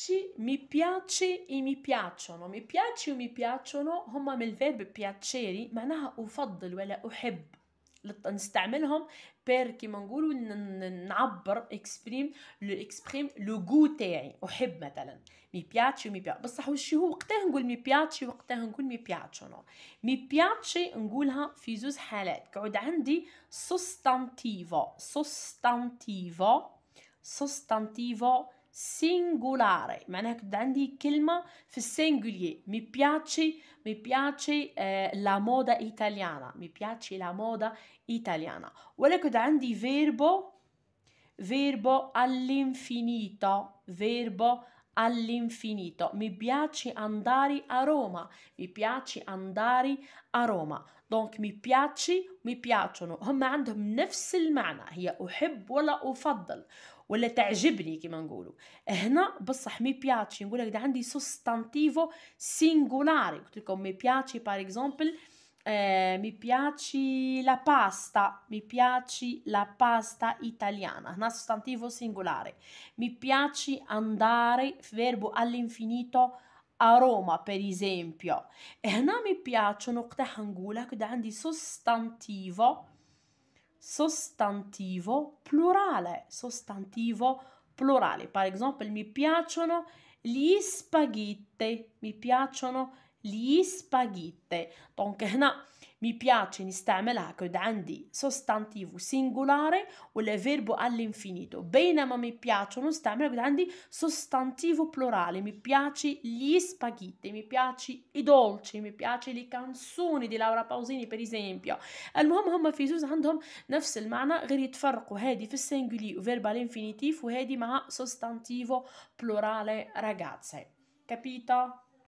piaci, mi piace e mi piacciono mi piaci mi piacciono, هما من الفيرب بياتشيري معناها أفضل ولا أحب نستعملهم بير كيما نقولوا نعبر اكسبريم لو اكسبريم لو جو تاعي احب مثلا مي بياتشي مي بياتشي بصح وش هو وقتها نقول مي بياتشي وقتها نقول مي بياتشونو مي بياتشي نقولها في زوز حالات قعد عندي سوستانتيفو سوستانتيفو سوستانتيفو singolare معناها كنت عندي كلمة في السينجولي mi piace mi piace eh, la moda italiana mi piace la moda italiana ولا che dandi verbo verbo all'infinito verbo all'infinito mi piace andare a Roma mi piace andare a Roma دونك مي بياتشي مي بياتشونو هما عندهم نفس المعنى هي أحب ولا أفضل ولا تعجبني كما نقولوا هنا بصح مي بياتشي نقول لك ده عندي سوستانتيفو سينغولاري قلت لكم مي بياتشي بار اكزومبل eh, mi piaci la pasta, mi piaci la pasta italiana, una sostantivo singolare. Mi piaci andare, all'infinito, a Roma per esempio. E هنا mi piacciono, قتاح نقولها كده عندي sostantivo sostantivo plurale. Sostantivo plurale. Per esempio, mi piacciono gli spaghetti. Mi piacciono gli spaghitte. دونك هنا مي بياتشي نستعملها كود عندي سوستانتيفو سينغولاري ولا فيربو all'infinito بينما مي بياتشي نستعملها كود عندي سوستانتيفو بلورالي مي بياتشي gli spaghetti mi piace i dolci mi piace le canzoni di Laura Pausini per esempio المهم هما في زوز عندهم نفس المعنى غير يتفرقوا هذه في السينغولي وفيرب all'infinitif وهذه مع سوستانتيفو بلورالي ragazze capito